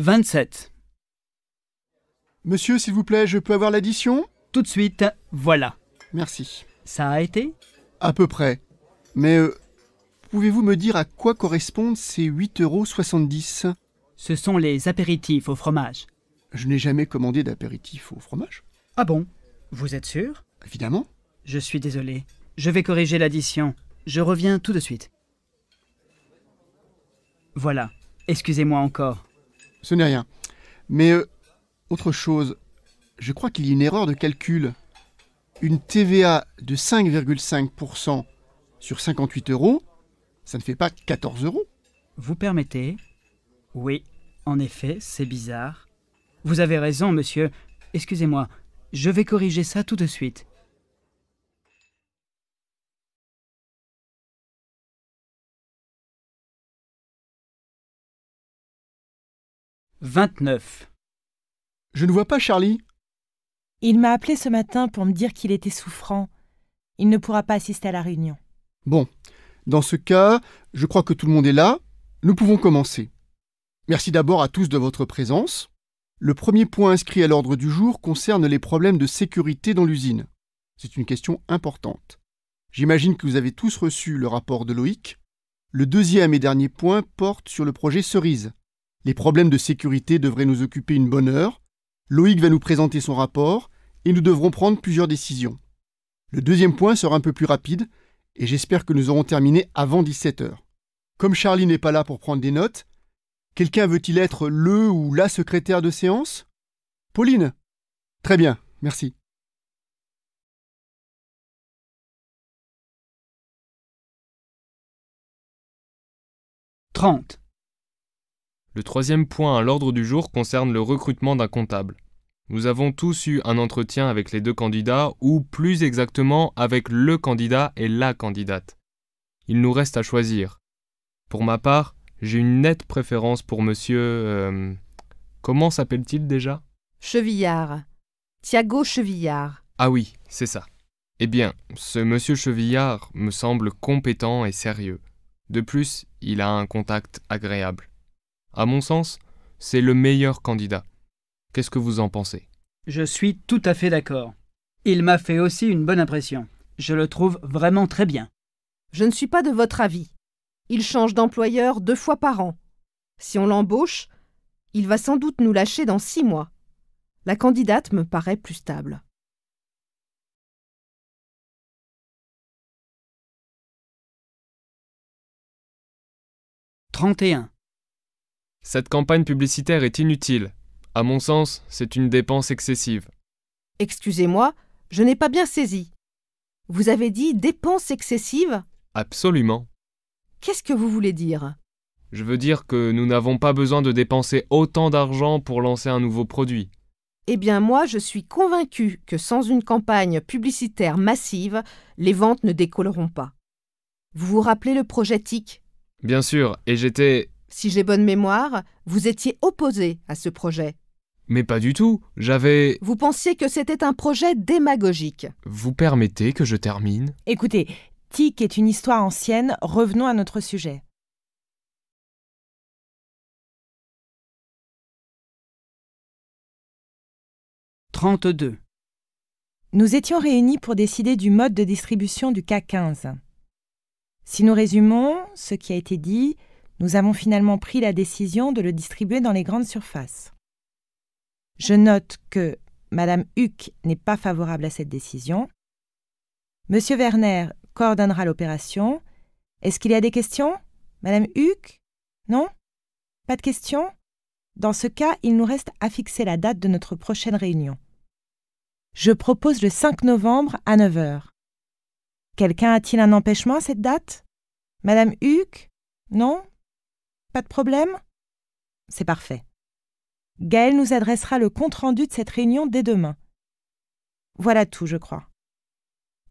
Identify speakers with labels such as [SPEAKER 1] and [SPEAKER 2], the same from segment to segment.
[SPEAKER 1] 27. Monsieur, s'il vous plaît, je peux avoir l'addition Tout de suite, voilà. Merci. Ça a été À peu près. Mais euh, pouvez-vous me dire à quoi correspondent ces 8,70 euros Ce sont les apéritifs au fromage. Je n'ai jamais commandé d'apéritif au fromage.
[SPEAKER 2] Ah bon Vous êtes sûr
[SPEAKER 1] Évidemment. Je suis désolé.
[SPEAKER 2] Je vais corriger l'addition. Je reviens tout de
[SPEAKER 1] suite. Voilà. Excusez-moi encore ce n'est rien. Mais euh, autre chose, je crois qu'il y a une erreur de calcul. Une TVA de 5,5% sur 58 euros, ça ne fait pas 14 euros. Vous permettez Oui, en
[SPEAKER 2] effet, c'est bizarre. Vous avez raison, monsieur. Excusez-moi, je vais corriger ça
[SPEAKER 3] tout de suite. 29. Je ne vois pas Charlie.
[SPEAKER 4] Il m'a appelé ce matin pour me dire qu'il était souffrant. Il ne pourra pas assister à la réunion.
[SPEAKER 1] Bon, dans ce cas, je crois que tout le monde est là. Nous pouvons commencer. Merci d'abord à tous de votre présence. Le premier point inscrit à l'ordre du jour concerne les problèmes de sécurité dans l'usine. C'est une question importante. J'imagine que vous avez tous reçu le rapport de Loïc. Le deuxième et dernier point porte sur le projet Cerise. Les problèmes de sécurité devraient nous occuper une bonne heure. Loïc va nous présenter son rapport et nous devrons prendre plusieurs décisions. Le deuxième point sera un peu plus rapide et j'espère que nous aurons terminé avant 17 heures. Comme Charlie n'est pas là pour prendre des notes, quelqu'un veut-il être le
[SPEAKER 3] ou la secrétaire de séance Pauline Très bien, merci.
[SPEAKER 5] 30 le troisième point à l'ordre du jour concerne le recrutement d'un comptable. Nous avons tous eu un entretien avec les deux candidats, ou plus exactement avec le candidat et la candidate. Il nous reste à choisir. Pour ma part, j'ai une nette préférence pour monsieur... Euh, comment s'appelle-t-il déjà
[SPEAKER 6] Chevillard. Thiago Chevillard.
[SPEAKER 5] Ah oui, c'est ça. Eh bien, ce monsieur Chevillard me semble compétent et sérieux. De plus, il a un contact agréable. À mon sens, c'est le meilleur candidat. Qu'est-ce que vous en pensez
[SPEAKER 2] Je suis tout à fait d'accord. Il m'a fait aussi une bonne impression. Je le trouve vraiment très bien.
[SPEAKER 6] Je ne suis pas de votre avis. Il change d'employeur deux fois par an. Si on l'embauche, il va sans doute nous lâcher dans six mois. La candidate me paraît plus stable. « 31.
[SPEAKER 5] Cette campagne publicitaire est inutile. À mon sens, c'est une dépense excessive.
[SPEAKER 6] Excusez-moi, je n'ai pas bien saisi. Vous avez dit dépense excessive
[SPEAKER 5] Absolument.
[SPEAKER 6] Qu'est-ce que vous voulez dire
[SPEAKER 5] Je veux dire que nous n'avons pas besoin de dépenser autant d'argent pour lancer un nouveau produit.
[SPEAKER 6] Eh bien moi, je suis convaincu que sans une campagne publicitaire massive, les ventes ne décolleront pas. Vous vous rappelez le projet TIC
[SPEAKER 5] Bien sûr, et j'étais
[SPEAKER 6] si j'ai bonne mémoire, vous étiez opposé à ce projet.
[SPEAKER 5] Mais pas du tout, j'avais...
[SPEAKER 6] Vous pensiez que c'était un projet démagogique.
[SPEAKER 5] Vous permettez que je termine
[SPEAKER 6] Écoutez, Tic est une histoire ancienne,
[SPEAKER 4] revenons à notre sujet.
[SPEAKER 3] « 32.
[SPEAKER 4] Nous étions réunis pour décider du mode de distribution du K15. Si nous résumons ce qui a été dit, nous avons finalement pris la décision de le distribuer dans les grandes surfaces. Je note que Madame Huck n'est pas favorable à cette décision. Monsieur Werner coordonnera l'opération. Est-ce qu'il y a des questions Madame Huck Non Pas de questions Dans ce cas, il nous reste à fixer la date de notre prochaine réunion. Je propose le 5 novembre à 9 h Quelqu'un a-t-il un empêchement à cette date Madame Huck Non pas de problème C'est parfait. Gaël nous adressera le compte-rendu de cette réunion dès demain. Voilà tout, je crois.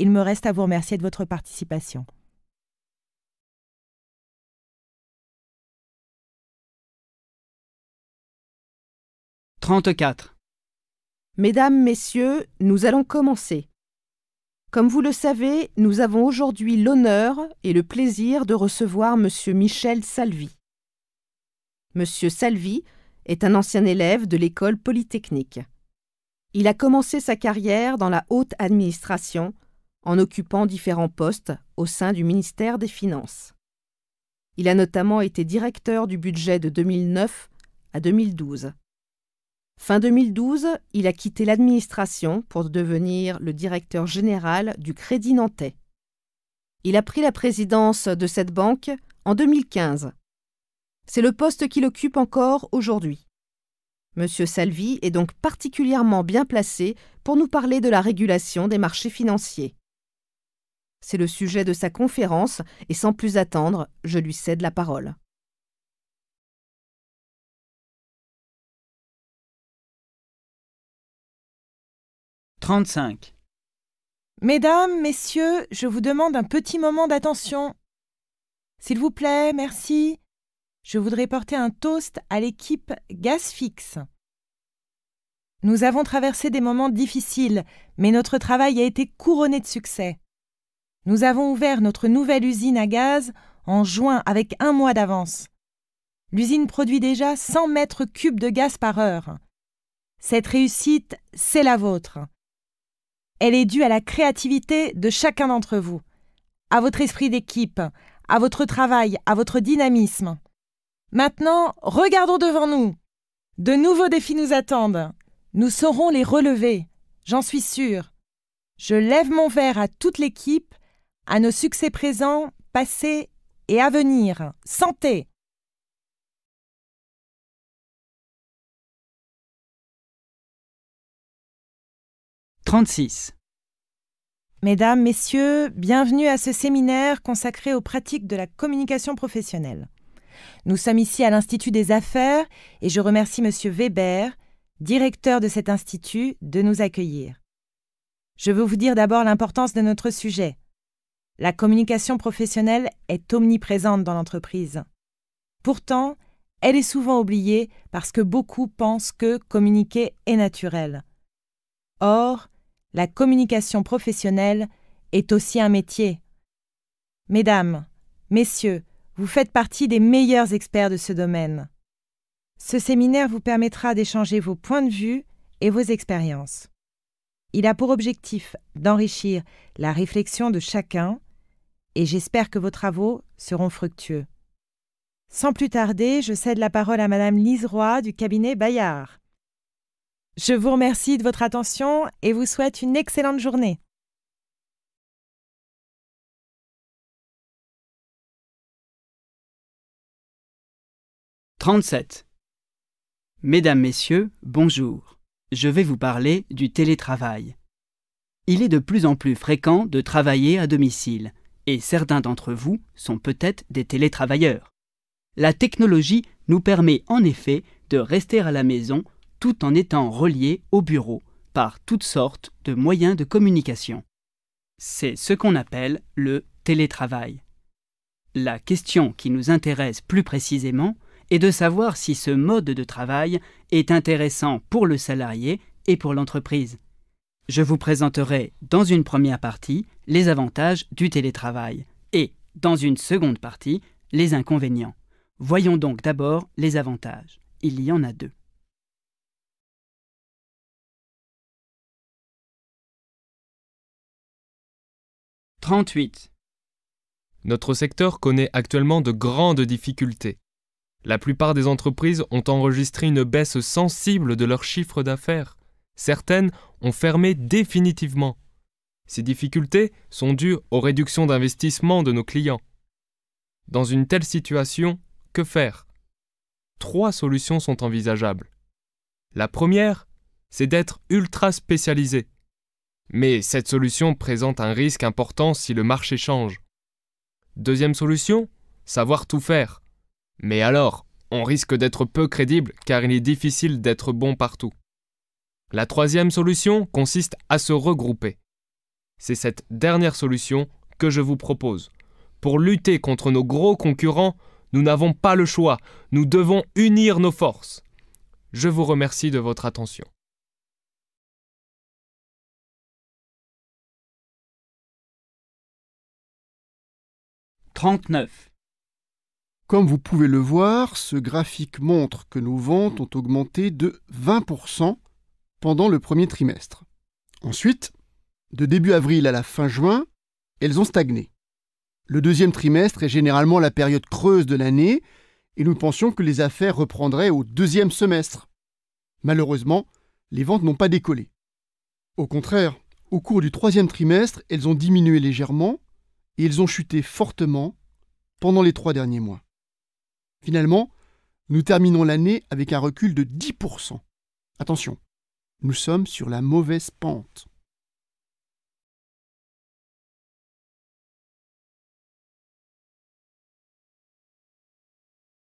[SPEAKER 4] Il me reste à vous remercier de votre participation. «
[SPEAKER 6] 34. Mesdames, Messieurs, nous allons commencer. Comme vous le savez, nous avons aujourd'hui l'honneur et le plaisir de recevoir M. Michel Salvi. M. Salvi est un ancien élève de l'école polytechnique. Il a commencé sa carrière dans la haute administration en occupant différents postes au sein du ministère des Finances. Il a notamment été directeur du budget de 2009 à 2012. Fin 2012, il a quitté l'administration pour devenir le directeur général du Crédit Nantais. Il a pris la présidence de cette banque en 2015 c'est le poste qu'il occupe encore aujourd'hui. M. Salvi est donc particulièrement bien placé pour nous parler de la régulation des marchés financiers. C'est le sujet de sa conférence et sans plus attendre, je lui cède la parole. «
[SPEAKER 3] 35.
[SPEAKER 4] Mesdames, Messieurs, je vous demande un petit moment d'attention. S'il vous plaît, merci je voudrais porter un toast à l'équipe Gasfix. Nous avons traversé des moments difficiles, mais notre travail a été couronné de succès. Nous avons ouvert notre nouvelle usine à gaz en juin avec un mois d'avance. L'usine produit déjà 100 mètres cubes de gaz par heure. Cette réussite, c'est la vôtre. Elle est due à la créativité de chacun d'entre vous, à votre esprit d'équipe, à votre travail, à votre dynamisme. Maintenant, regardons devant nous. De nouveaux défis nous attendent. Nous saurons les relever, j'en suis sûre. Je lève mon verre à toute l'équipe, à nos succès présents, passés et à venir. Santé «
[SPEAKER 3] 36.
[SPEAKER 4] Mesdames, Messieurs, bienvenue à ce séminaire consacré aux pratiques de la communication professionnelle. Nous sommes ici à l'Institut des Affaires et je remercie M. Weber, directeur de cet institut, de nous accueillir. Je veux vous dire d'abord l'importance de notre sujet. La communication professionnelle est omniprésente dans l'entreprise. Pourtant, elle est souvent oubliée parce que beaucoup pensent que communiquer est naturel. Or, la communication professionnelle est aussi un métier. Mesdames, messieurs, vous faites partie des meilleurs experts de ce domaine. Ce séminaire vous permettra d'échanger vos points de vue et vos expériences. Il a pour objectif d'enrichir la réflexion de chacun et j'espère que vos travaux seront fructueux. Sans plus tarder, je cède la parole à Madame Lise Roy du cabinet Bayard. Je vous remercie de votre attention et vous souhaite une excellente journée.
[SPEAKER 3] 37.
[SPEAKER 2] Mesdames, Messieurs, bonjour. Je vais vous parler du télétravail. Il est de plus en plus fréquent de travailler à domicile, et certains d'entre vous sont peut-être des télétravailleurs. La technologie nous permet en effet de rester à la maison tout en étant reliés au bureau par toutes sortes de moyens de communication. C'est ce qu'on appelle le télétravail. La question qui nous intéresse plus précisément, et de savoir si ce mode de travail est intéressant pour le salarié et pour l'entreprise. Je vous présenterai dans une première partie les avantages du télétravail et dans une seconde partie les inconvénients. Voyons donc d'abord les avantages. Il y en a deux.
[SPEAKER 5] « 38. Notre secteur connaît actuellement de grandes difficultés. La plupart des entreprises ont enregistré une baisse sensible de leur chiffre d'affaires. Certaines ont fermé définitivement. Ces difficultés sont dues aux réductions d'investissement de nos clients. Dans une telle situation, que faire Trois solutions sont envisageables. La première, c'est d'être ultra spécialisé. Mais cette solution présente un risque important si le marché change. Deuxième solution, savoir tout faire. Mais alors, on risque d'être peu crédible car il est difficile d'être bon partout. La troisième solution consiste à se regrouper. C'est cette dernière solution que je vous propose. Pour lutter contre nos gros concurrents, nous n'avons pas le choix, nous devons unir nos forces. Je vous remercie de votre attention.
[SPEAKER 3] 39 comme vous pouvez le voir, ce graphique montre que nos ventes ont augmenté
[SPEAKER 1] de 20% pendant le premier trimestre. Ensuite, de début avril à la fin juin, elles ont stagné. Le deuxième trimestre est généralement la période creuse de l'année et nous pensions que les affaires reprendraient au deuxième semestre. Malheureusement, les ventes n'ont pas décollé. Au contraire, au cours du troisième trimestre, elles ont diminué légèrement et elles ont chuté fortement pendant les trois derniers mois. Finalement, nous terminons l'année avec un recul de
[SPEAKER 3] 10%. Attention, nous sommes sur la mauvaise pente.